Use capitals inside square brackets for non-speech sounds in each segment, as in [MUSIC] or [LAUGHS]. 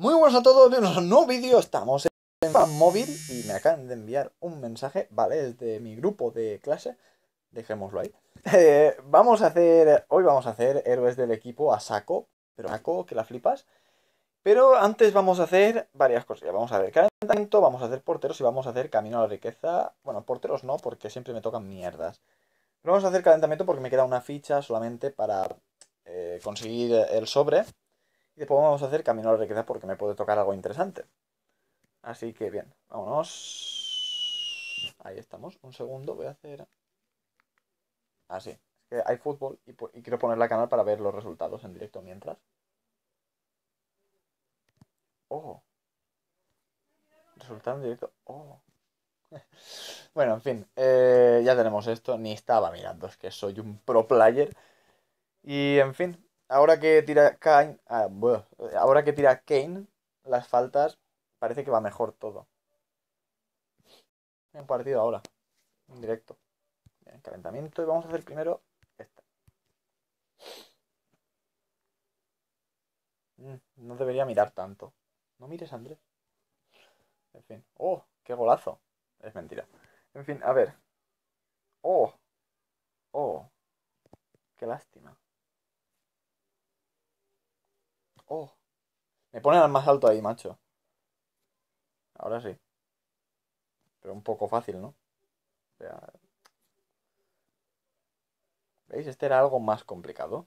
Muy buenos a todos, a un nuevo vídeo estamos en fan móvil y me acaban de enviar un mensaje, vale, Desde de mi grupo de clase, dejémoslo ahí. [LAUGHS] Eh, vamos a hacer, hoy vamos a hacer héroes del equipo a saco, pero saco que la flipas. Pero antes vamos a hacer varias cosas, vamos a ver calentamiento, vamos a hacer porteros y vamos a hacer camino a la riqueza. Bueno, porteros no, porque siempre me tocan mierdas. vamos a hacer calentamiento porque me queda una ficha solamente para eh, conseguir el sobre y después vamos a hacer camino a la riqueza porque me puede tocar algo interesante. Así que bien, vámonos. Ahí estamos. Un segundo, voy a hacer... Así. Ah, es que hay fútbol y, quiero poner la canal para ver los resultados en directo mientras. ¡Oh! Resultado en directo. ¡Oh! [LAUGHS] bueno, en fin. Eh, ya tenemos esto. Ni estaba mirando. Es que soy un pro player. Y en fin. Ahora que tira Kane, ah, ahora que tira Kane las faltas, parece que va mejor todo. Un partido ahora, en directo. En calentamiento y vamos a hacer primero esta. Mm, no debería mirar tanto. No mires, Andrés. En fin. ¡Oh! ¡Qué golazo! Es mentira. En fin, a ver. ¡Oh! ¡Oh! ¡Qué lástima! Oh. Me ponen al más alto ahí, macho. Ahora sí. Pero un poco fácil, ¿no? ¿Veis? Este era algo más complicado.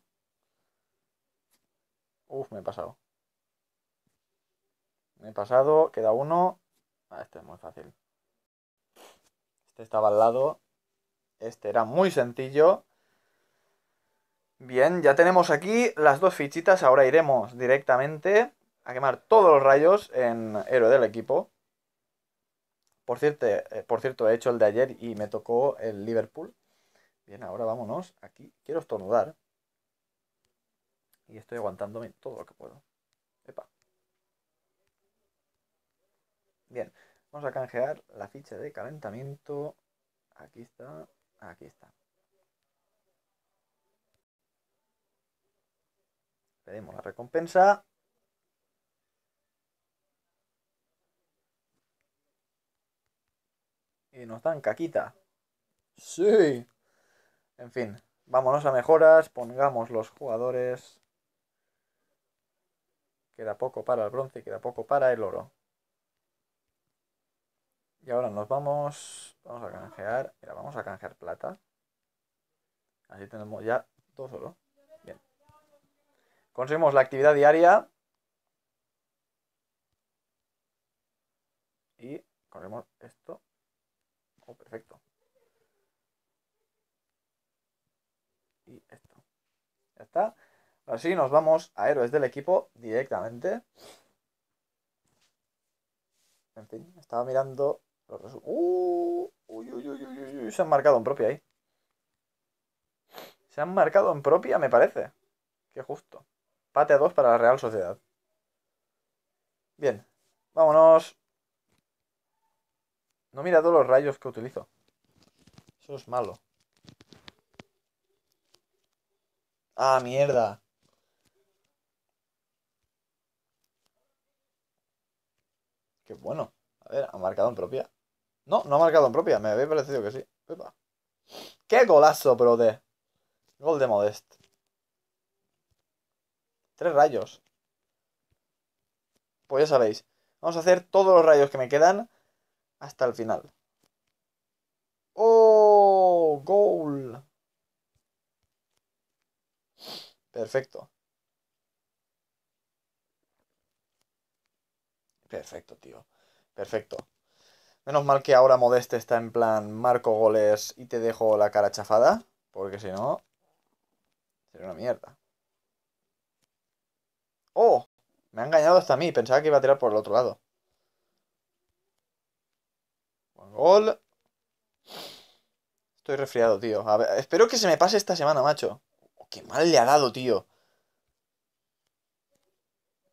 Uf, me he pasado. Me he pasado, queda uno. Ah, este es muy fácil. Este estaba al lado. Este era muy sencillo. Bien, ya tenemos aquí las dos fichitas. Ahora iremos directamente a quemar todos los rayos en héroe del equipo. Por cierto, eh, por cierto, he hecho el de ayer y me tocó el Liverpool. Bien, ahora vámonos aquí. Quiero estornudar. Y estoy aguantándome todo lo que puedo. Epa. Bien, vamos a canjear la ficha de calentamiento. Aquí está, aquí está. Pedimos la recompensa. Y nos dan caquita. Sí. En fin, vámonos a mejoras, pongamos los jugadores. Queda poco para el bronce, queda poco para el oro. Y ahora nos vamos, vamos a canjear, mira, vamos a canjear plata. Así tenemos ya dos oro. Conseguimos la actividad diaria. Y corremos esto. Oh, perfecto. Y esto. Ya está. Así nos vamos a héroes del equipo directamente. En fin, estaba mirando los resultados. ¡Uh! uy, uy, uy, se han marcado en propia ahí. Se han marcado en propia, me parece. Qué justo. Pate a dos para la Real Sociedad. Bien, vámonos. No mira todos los rayos que utilizo. Eso es malo. Ah, mierda. Qué bueno. A ver, ha marcado en propia. No, no ha marcado en propia. Me había parecido que sí. ¡Qué golazo, brother! Gol de Modest. Tres rayos. Pues ya sabéis. Vamos a hacer todos los rayos que me quedan hasta el final. ¡Oh! ¡Gol! Perfecto. Perfecto, tío. Perfecto. Menos mal que ahora Modeste está en plan marco goles y te dejo la cara chafada, porque si no, sería una mierda. ¡Oh! Me ha engañado hasta a mí. Pensaba que iba a tirar por el otro lado. Buen gol. Estoy resfriado, tío. espero que se me pase esta semana, macho. Oh, ¡Qué mal le ha dado, tío!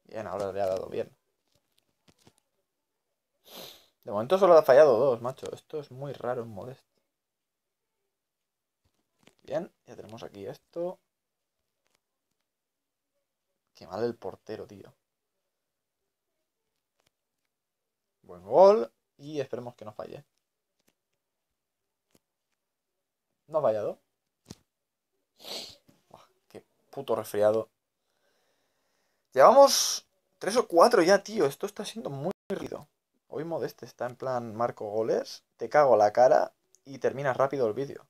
Bien, ahora le ha dado bien. De momento solo ha fallado dos, macho. Esto es muy raro en Modest. Bien, ya tenemos aquí esto. Qué mal el portero, tío. Buen gol. Y esperemos que no falle. No ha fallado. qué puto resfriado. Llevamos tres o cuatro ya, tío. Esto está siendo muy rido. Hoy Modeste está en plan marco goles. Te cago la cara y termina rápido el vídeo.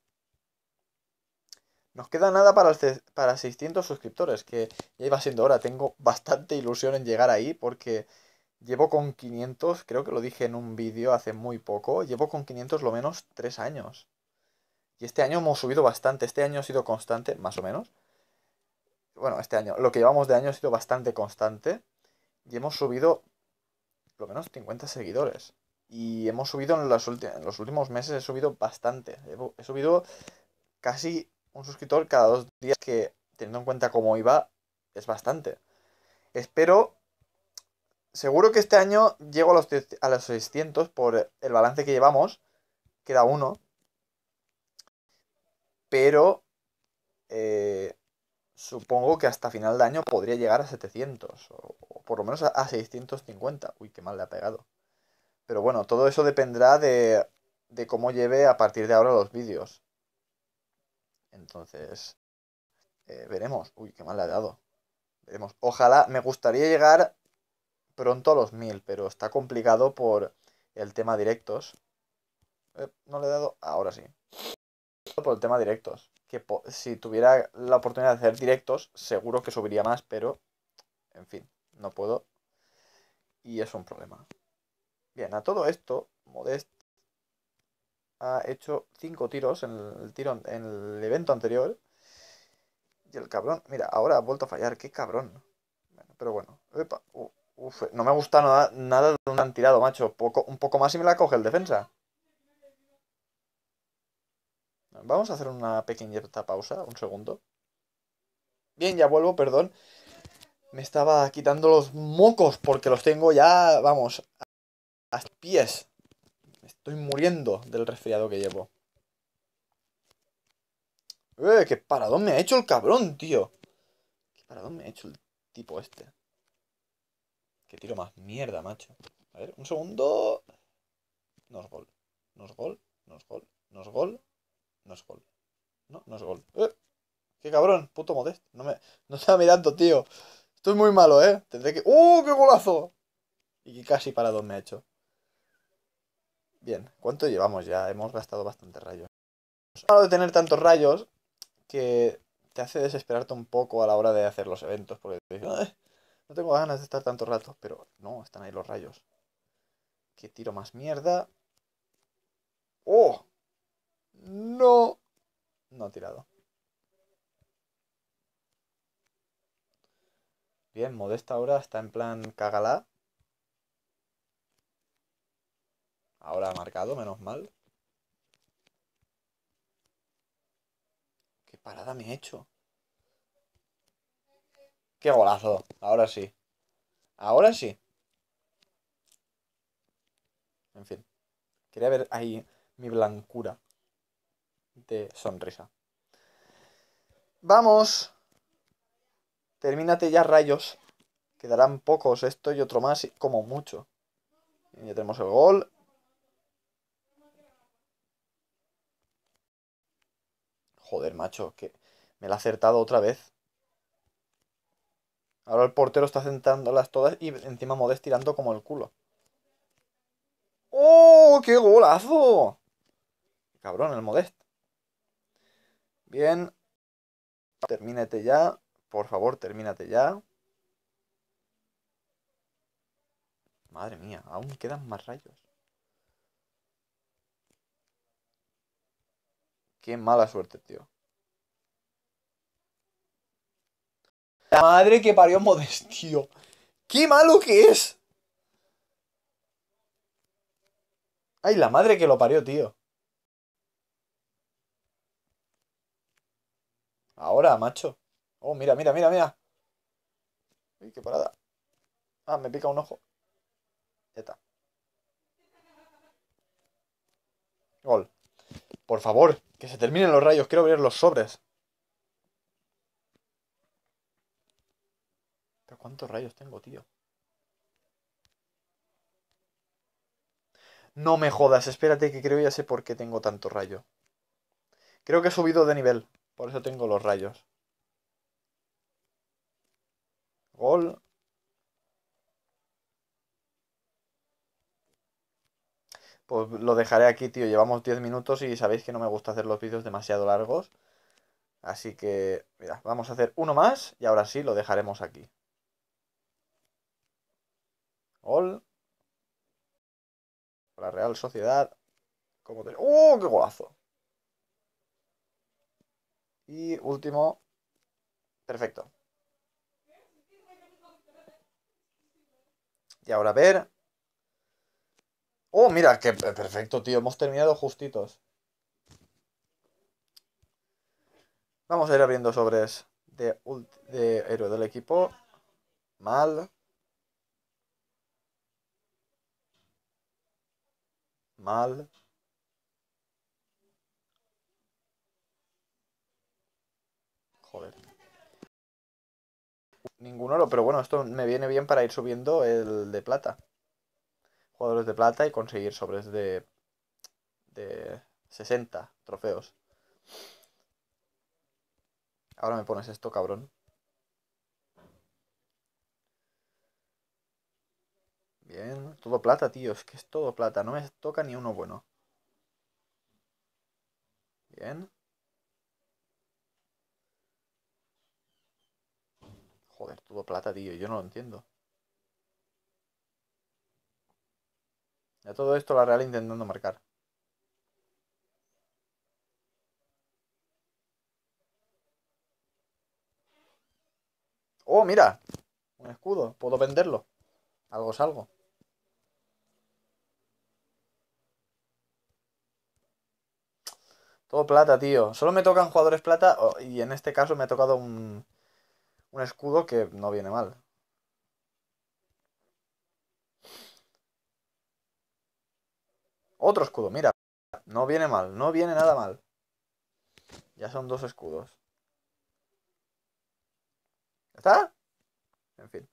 Nos queda nada para, para 600 suscriptores, que ya iba siendo hora. Tengo bastante ilusión en llegar ahí porque llevo con 500, creo que lo dije en un vídeo hace muy poco, llevo con 500 lo menos 3 años. Y este año hemos subido bastante, este año ha sido constante, más o menos. Bueno, este año, lo que llevamos de año ha sido bastante constante. Y hemos subido lo menos 50 seguidores. Y hemos subido en, los últimos meses, he subido bastante. he subido casi un suscriptor cada dos días, que teniendo en cuenta cómo iba, es bastante. Espero, seguro que este año llego a los, 600 por el balance que llevamos, queda uno, pero eh, supongo que hasta final de año podría llegar a 700 o, por lo menos a, a, 650. Uy, qué mal le ha pegado. Pero bueno, todo eso dependerá de, de cómo lleve a partir de ahora los vídeos. Entonces, eh, veremos. Uy, qué mal le ha dado. Veremos. Ojalá, me gustaría llegar pronto a los 1000, pero está complicado por el tema directos. Eh, no le he dado, ahora sí. Por el tema directos. Que si tuviera la oportunidad de hacer directos, seguro que subiría más, pero, en fin, no puedo. Y es un problema. Bien, a todo esto, Modesto ha hecho cinco tiros en el, tiro, en el evento anterior. Y el cabrón, mira, ahora ha vuelto a fallar, qué cabrón. pero bueno, no me gusta nada, nada de un han tirado, macho. Poco, un poco más y me la coge el defensa. Vamos a hacer una pequeña pausa, un segundo. Bien, ya vuelvo, perdón. Me estaba quitando los mocos porque los tengo ya, vamos, a pies. Estoy muriendo del resfriado que llevo. ¡Eh! ¡Qué paradón me ha hecho el cabrón, tío! ¿Qué paradón me ha hecho el tipo este? ¡Qué tiro más mierda, macho. A ver, un segundo. No es gol. No gol. nos gol. No gol. No es gol. No, no es gol. ¡Qué cabrón! Puto modesto. No me no estaba mirando, tío. estoy muy malo, ¿eh? Tendré que... ¡Uh! ¡Qué golazo! Y casi paradón me ha hecho. Bien, ¿cuánto llevamos ya? Hemos gastado bastante rayos. Malo de tener tantos rayos que te hace desesperarte un poco a la hora de hacer los eventos, porque no tengo ganas de estar tanto rato, pero no, están ahí los rayos. ¿Qué tiro más mierda. ¡Oh! No. No ha tirado. Bien, Modesta ahora está en plan cagalá. Ahora ha marcado, menos mal. ¿Qué parada me he hecho? ¡Qué golazo! Ahora sí. Ahora sí. En fin. Quería ver ahí mi blancura de sonrisa. ¡Vamos! Termínate ya, rayos. Quedarán pocos, esto y otro más, como mucho. ya tenemos el gol. Joder, macho, que me la ha acertado otra vez. Ahora el portero está sentándolas todas y encima Modest tirando como el culo. ¡Oh, qué golazo! Cabrón, el Modest. Bien. Termínate ya. Por favor, termínate ya. Madre mía, aún quedan más rayos. Qué mala suerte, tío. La madre que parió Modestio. ¡Qué malo que es! ¡Ay, la madre que lo parió, tío! Ahora, macho. Oh, mira, mira, mira, mira. Uy, qué parada. Ah, me pica un ojo. Ya está. Gol. Por favor. Que se terminen los rayos, quiero abrir los sobres. ¿Pero cuántos rayos tengo, tío? No me jodas, espérate que creo ya sé por qué tengo tanto rayo. Creo que he subido de nivel, por eso tengo los rayos. Gol. Pues lo dejaré aquí, tío. Llevamos 10 minutos y sabéis que no me gusta hacer los vídeos demasiado largos. Así que, mira, vamos a hacer uno más y ahora sí lo dejaremos aquí. Gol. La Real Sociedad. ¡Uh! qué golazo! Y último. Perfecto. Y ahora a ver Oh, mira, que perfecto, tío. Hemos terminado justitos. Vamos a ir abriendo sobres de, de héroe del equipo. Mal. Mal. Joder. Ningún oro, pero bueno, esto me viene bien para ir subiendo el de plata jugadores de plata y conseguir sobres de, de 60 trofeos. Ahora me pones esto, cabrón. Bien, todo plata, tío, es que es todo plata, no me toca ni uno bueno. Bien. Joder, todo plata, tío, yo no lo entiendo. Ya todo esto la Real intentando marcar. ¡Oh, mira! Un escudo. Puedo venderlo. Algo es algo. Todo plata, tío. Solo me tocan jugadores plata oh, y en este caso me ha tocado un, un escudo que no viene mal. Otro escudo, mira. No viene mal, no viene nada mal. Ya son dos escudos. está? En fin.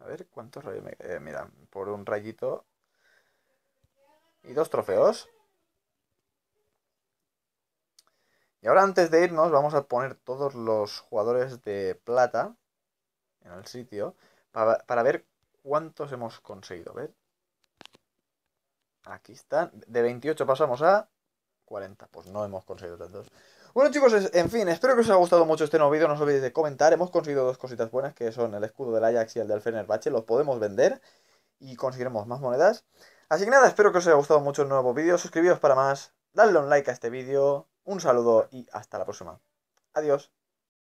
A ver cuántos rayos me... Eh, mira, por un rayito. Y dos trofeos. Y ahora antes de irnos vamos a poner todos los jugadores de plata en el sitio para, para ver cuántos hemos conseguido. ver, Aquí están. De 28 pasamos a 40. Pues no hemos conseguido tantos. Bueno chicos, en fin, espero que os haya gustado mucho este nuevo vídeo, no os olvidéis de comentar, hemos conseguido dos cositas buenas que son el escudo del Ajax y el del Fenerbahce, los podemos vender y conseguiremos más monedas. Así que nada, espero que os haya gustado mucho el nuevo vídeo, Suscribíos para más, dadle un like a este vídeo, un saludo y hasta la próxima. Adiós.